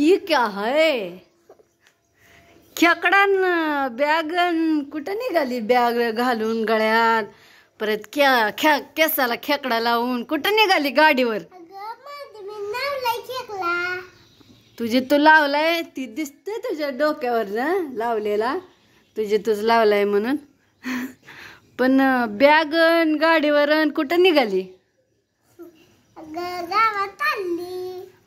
ये क्या है खेकडान बॅग कुठं निघाली बॅग घालून गळ्यात परत क्या केसाला खेकडा लावून कुठं निघाली गाडीवर तुझे तू लावलाय ती दिसते तुझ्या डोक्यावर ना लावलेला तुझे तूच लावलाय म्हणून पण बॅग गाडीवर कुठं निघाली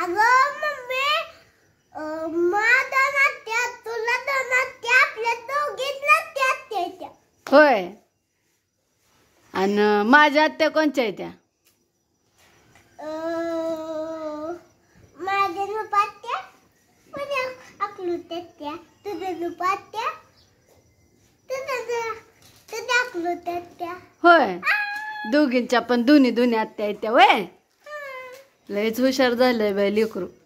अगं मम्मी माझा नात्या तुला तर नात्या आपल्या त्या त्या होय आणि माझ्या आत्या कोणच्या आहेत त्या माझ्या नुपात्या माझ्या अकलुत्या तुझ्या नुपात्या तुझ्या अकलुत्या होय दोघींच्या पण दोन्ही दोन्ही आत्या आहेत त्या वय لقيتوه شرده اللي يباليكرو